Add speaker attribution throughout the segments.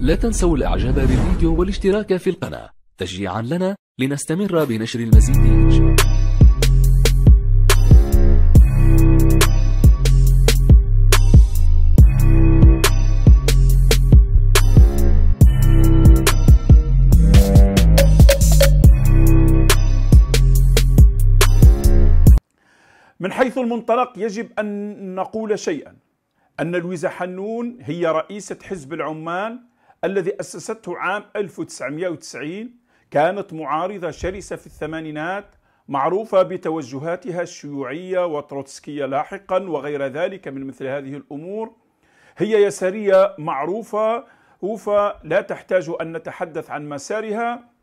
Speaker 1: لا تنسوا الاعجاب بالفيديو والاشتراك في القناة تشجيعا لنا لنستمر بنشر المزيد من حيث المنطلق يجب أن نقول شيئا أن لويزا حنون هي رئيسة حزب العمال الذي أسسته عام 1990 كانت معارضة شرسة في الثمانينات معروفة بتوجهاتها الشيوعية وتروتسكية لاحقا وغير ذلك من مثل هذه الأمور هي يسارية معروفة لا تحتاج أن نتحدث عن مسارها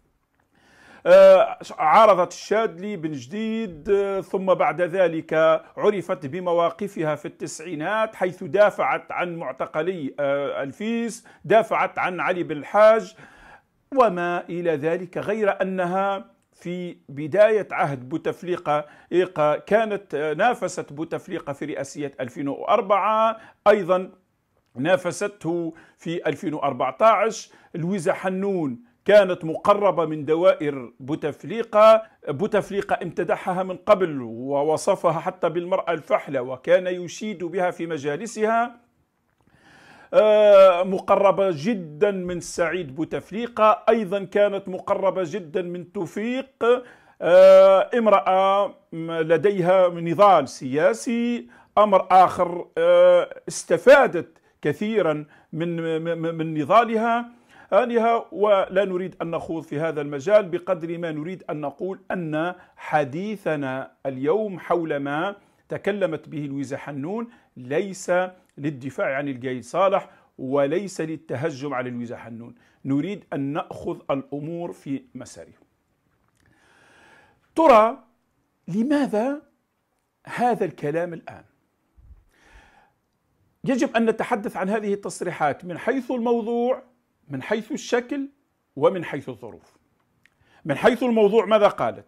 Speaker 1: عارضت الشادلي بن جديد آه، ثم بعد ذلك عرفت بمواقفها في التسعينات حيث دافعت عن معتقلي آه، الفيس دافعت عن علي بن الحاج وما إلى ذلك غير أنها في بداية عهد بوتفليقة كانت آه، نافست بوتفليقة في رئاسية 2004 أيضا نافسته في 2014 لويزا حنون كانت مقربة من دوائر بوتفليقة بوتفليقة امتدحها من قبل ووصفها حتى بالمرأة الفحلة وكان يشيد بها في مجالسها آه، مقربة جدا من سعيد بوتفليقة أيضا كانت مقربة جدا من توفيق آه، امرأة لديها نضال سياسي أمر آخر آه، استفادت كثيرا من من نضالها آلهة ولا نريد أن نخوض في هذا المجال بقدر ما نريد أن نقول أن حديثنا اليوم حول ما تكلمت به لويزا حنون ليس للدفاع عن الجيد صالح وليس للتهجم على لويزا حنون نريد أن نأخذ الأمور في مسارها ترى لماذا هذا الكلام الآن يجب أن نتحدث عن هذه التصريحات من حيث الموضوع من حيث الشكل ومن حيث الظروف من حيث الموضوع ماذا قالت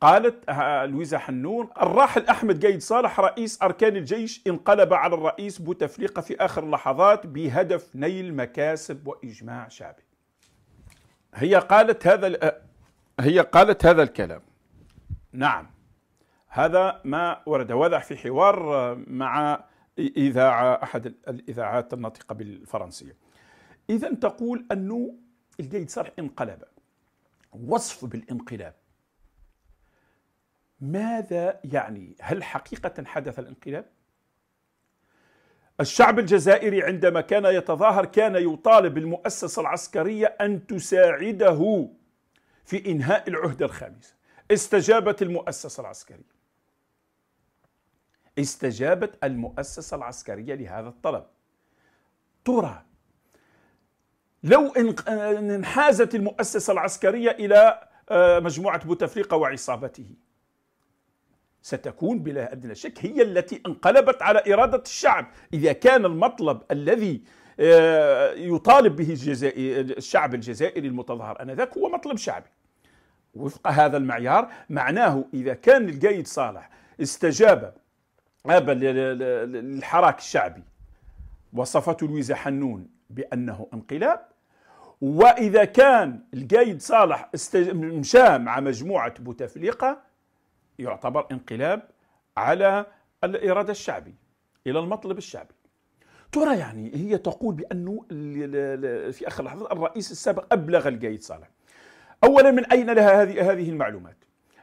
Speaker 1: قالت آه، لويزا حنون الراحل أحمد قايد صالح رئيس أركان الجيش انقلب على الرئيس بوتفليقة في آخر اللحظات بهدف نيل مكاسب وإجماع شعبي هي قالت هذا آه، هي قالت هذا الكلام نعم هذا ما ورد وضع في حوار آه، مع إذاعة أحد الإذاعات الناطقة بالفرنسية إذا تقول أنه القيد صالح انقلب وصف بالانقلاب ماذا يعني؟ هل حقيقة حدث الانقلاب؟ الشعب الجزائري عندما كان يتظاهر كان يطالب المؤسسة العسكرية أن تساعده في إنهاء العهدة الخامسة استجابت المؤسسة العسكرية استجابت المؤسسة العسكرية لهذا الطلب ترى لو انحازت المؤسسة العسكرية إلى آه، مجموعة بوتفليقة وعصابته ستكون بلا أدنى شك هي التي انقلبت على إرادة الشعب إذا كان المطلب الذي آه، يطالب به الشعب الجزائري المتظاهر انذاك هو مطلب شعبي وفق هذا المعيار معناه اذا كان القايد صالح استجاب للحراك الشعبي وصفته لويزا حنون بأنه انقلاب وإذا كان القايد صالح مشى مع مجموعة بوتفليقة يعتبر انقلاب على الإرادة الشعبية إلى المطلب الشعبي ترى يعني هي تقول بأنه في آخر لحظة الرئيس السابق أبلغ القايد صالح أولا من أين لها هذه هذه المعلومات؟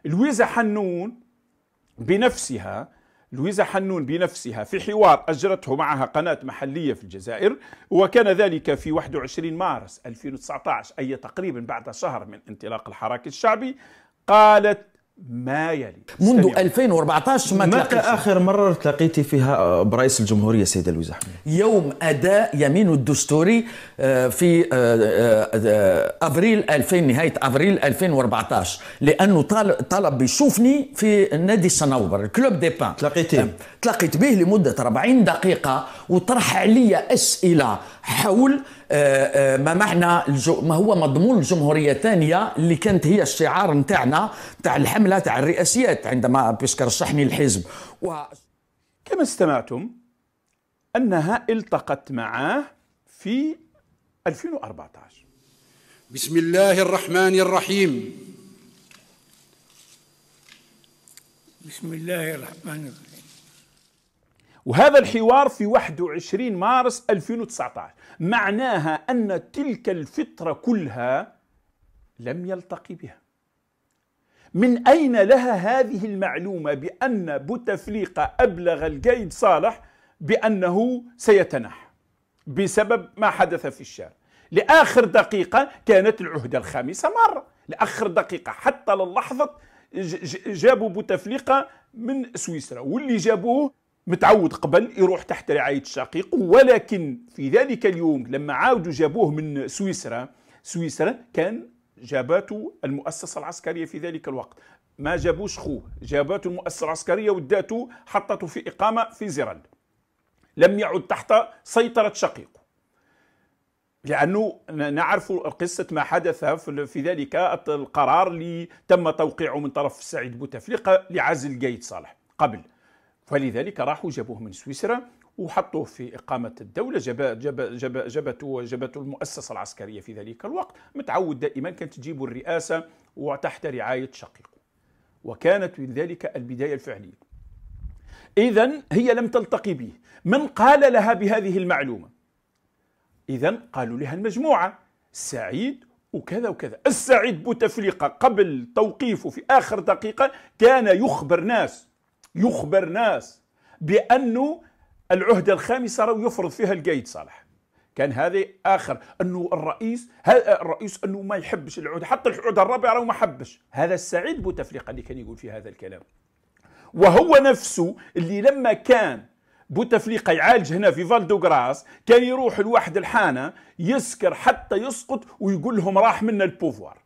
Speaker 1: لويزا حنون بنفسها لويزا حنون بنفسها في حوار أجرته معها قناة محلية في الجزائر وكان ذلك في 21 مارس 2019 أي تقريبا بعد شهر من انطلاق الحراك الشعبي قالت ما يلي منذ 2014 ما متى اخر مره تلاقيتي فيها آه، برئيس الجمهوريه سيده لويزه حميد يوم اداء يمين الدستوري آه، في آه، ابريل 2000 نهايه ابريل 2014 لانه طلب يشوفني في نادي الصنوبر كلوب دي بان تلاقيتيه تلاقيت به لمده 40 دقيقه وطرح عليا اسئله حول آه، آه، ما معنى ما هو مضمون الجمهوريه الثانيه اللي كانت هي الشعار نتاعنا نتاع الحمله تاع الرئاسيات عندما بيسك رشحني الحزب و... كما استمعتم انها التقت معاه في 2014 بسم الله الرحمن الرحيم بسم الله الرحمن الرحيم وهذا الحوار في 21 مارس 2019 معناها أن تلك الفترة كلها لم يلتقي بها من أين لها هذه المعلومة بأن بوتفليقة أبلغ القايد صالح بأنه سيتنحى بسبب ما حدث في الشارع لآخر دقيقة كانت العهدة الخامسة مرة لآخر دقيقة حتى للحظة جابوا بوتفليقة من سويسرا واللي جابوه متعود قبل يروح تحت رعاية الشقيق ولكن في ذلك اليوم لما عاودوا جابوه من سويسرا سويسرا كان جابته المؤسسة العسكرية في ذلك الوقت ما جابوش خوه جابته المؤسسة العسكرية وداته حطته في إقامة في زيرال لم يعد تحت سيطرة شقيقه لأنه نعرف قصة ما حدث في ذلك القرار اللي تم توقيعه من طرف سعيد بوتفليقة لعزل قايد صالح قبل فلذلك راحوا جابوه من سويسرا وحطوه في إقامة الدولة جاب جاب جاب جابته جابته المؤسسة العسكرية في ذلك الوقت متعود دائما كانت تجيب الرئاسة وتحت رعاية شقيقه وكانت من ذلك البداية الفعلية إذا هي لم تلتقي به من قال لها بهذه المعلومة إذا قالوا لها المجموعة سعيد وكذا وكذا السعيد بوتفليقة قبل توقيفه في آخر دقيقة كان يخبر ناس يخبر ناس بأنه العهدة الخامسة راه يفرض فيها القايد صالح كان هذا آخر أنه الرئيس الرئيس أنه ما يحبش العهدة حتى العهدة الرابعة راه ما حبش هذا السعيد بوتفليقة اللي كان يقول في هذا الكلام وهو نفسه اللي لما كان بوتفليقه يعالج هنا في فالدو غراس كان يروح لواحد الحانه يسكر حتى يسقط ويقول لهم راح منا البوفوار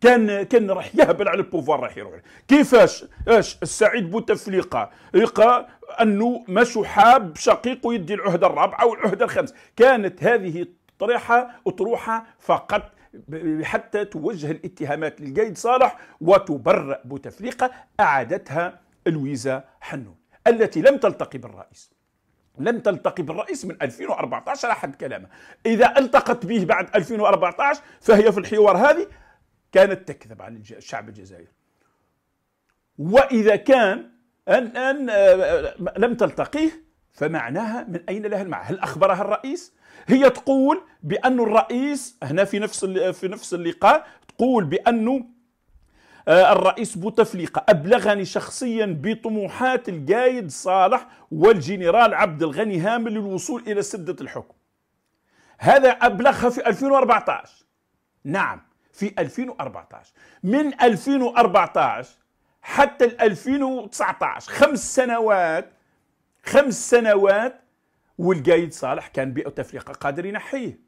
Speaker 1: كان كان راح يهبل على البوفوار راح يروح كيفاش اش السعيد بوتفليقه لقى انه ماشي حاب شقيقه يدي العهده الرابعه والعهده الخامسه كانت هذه الطريحه اطروحه فقط حتى توجه الاتهامات للقايد صالح وتبرأ بوتفليقه اعادتها لويزا حنون التي لم تلتقي بالرئيس لم تلتقي بالرئيس من 2014 على حد كلامه إذا التقت به بعد 2014 فهي في الحوار هذه كانت تكذب عن الشعب الجزائري وإذا كان أن, أن آه، لم تلتقيه فمعناها من أين لها المعنى هل أخبرها الرئيس هي تقول بأن الرئيس هنا في نفس في نفس اللقاء تقول بأنه آه، الرئيس بوتفليقة أبلغني شخصيا بطموحات القايد صالح والجنرال عبد الغني هامل للوصول إلى سدة الحكم هذا أبلغها في 2014 نعم في 2014 من 2014 حتى 2019 خمس سنوات خمس سنوات والقايد صالح كان بيئة قادر ينحيه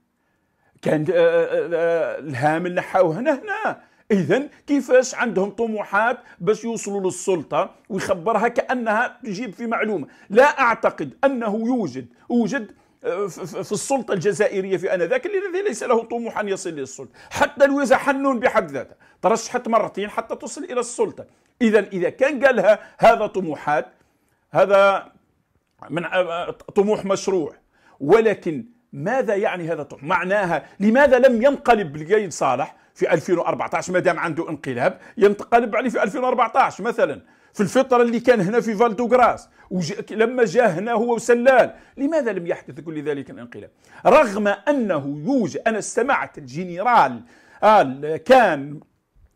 Speaker 1: كان آه، آه، آه، الهامل نحاوه هنا هنا اذا كيفاش عندهم طموحات باش يوصلوا للسلطه ويخبرها كانها تجيب في معلومه لا اعتقد انه يوجد وجد في السلطة الجزائرية في آنذاك الذي ليس له طموح أن يصل إلى السلطة حتى الوزة حنون بحد ذاته ترشحت مرتين حتى تصل إلى السلطة إذا إذا كان قالها هذا طموحات هذا من طموح مشروع ولكن ماذا يعني هذا الطموح؟ معناها لماذا لم ينقلب القايد صالح في 2014 ما دام عنده انقلاب ينقلب عليه في 2014 مثلا في الفترة اللي كان هنا في فالتوغراس لما جاء هنا هو وسلال لماذا لم يحدث كل ذلك الانقلاب رغم أنه يوجد أنا استمعت الجنرال آه، كان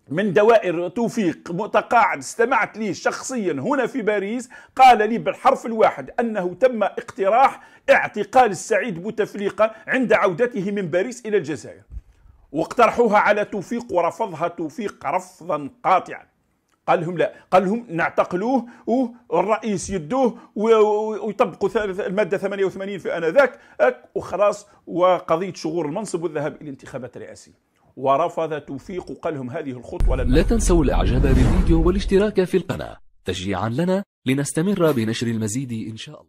Speaker 1: من دوائر توفيق متقاعد استمعت ليه شخصيا هنا في باريس قال لي بالحرف الواحد أنه تم اقتراح اعتقال السعيد بوتفليقة عند عودته من باريس إلى الجزائر واقترحوها على توفيق ورفضها توفيق رفضا قاطعا قال لهم لا قال لهم نعتقلوه والرئيس يدوه ويطبقوا المادة 88 في آنذاك وخلاص وقضية شغور المنصب والذهاب إلى انتخابات رئاسية ورفض توفيق قال لهم هذه الخطوة لن لا تنسوا الإعجاب بالفيديو والاشتراك في القناة تشجيعا لنا لنستمر بنشر المزيد إن شاء الله